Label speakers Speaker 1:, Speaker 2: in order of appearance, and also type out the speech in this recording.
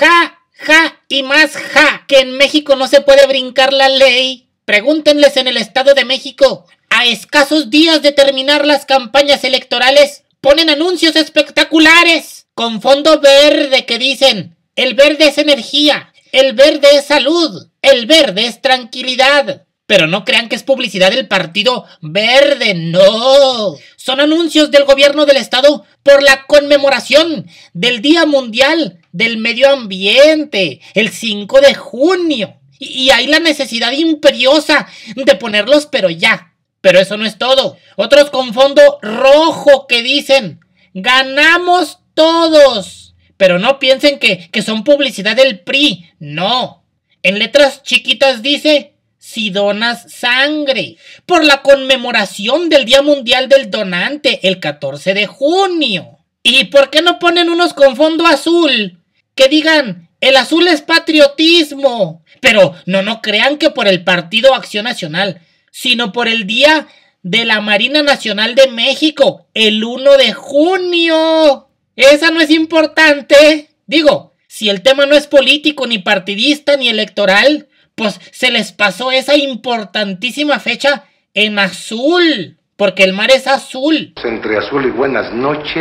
Speaker 1: Ja, ja y más ja, que en México no se puede brincar la ley. Pregúntenles en el Estado de México, a escasos días de terminar las campañas electorales, ponen anuncios espectaculares con fondo verde que dicen, el verde es energía, el verde es salud, el verde es tranquilidad. Pero no crean que es publicidad del Partido Verde, no. Son anuncios del gobierno del estado por la conmemoración del Día Mundial del Medio Ambiente, el 5 de junio. Y hay la necesidad imperiosa de ponerlos, pero ya. Pero eso no es todo. Otros con fondo rojo que dicen, ganamos todos. Pero no piensen que, que son publicidad del PRI, no. En letras chiquitas dice, si donas sangre por la conmemoración del Día Mundial del Donante el 14 de junio. ¿Y por qué no ponen unos con fondo azul? Que digan, el azul es patriotismo. Pero no, no crean que por el Partido Acción Nacional, sino por el Día de la Marina Nacional de México, el 1 de junio. Esa no es importante. Digo, si el tema no es político, ni partidista, ni electoral, pues se les pasó esa importantísima fecha en azul, porque el mar es azul. Entre azul y buenas noches.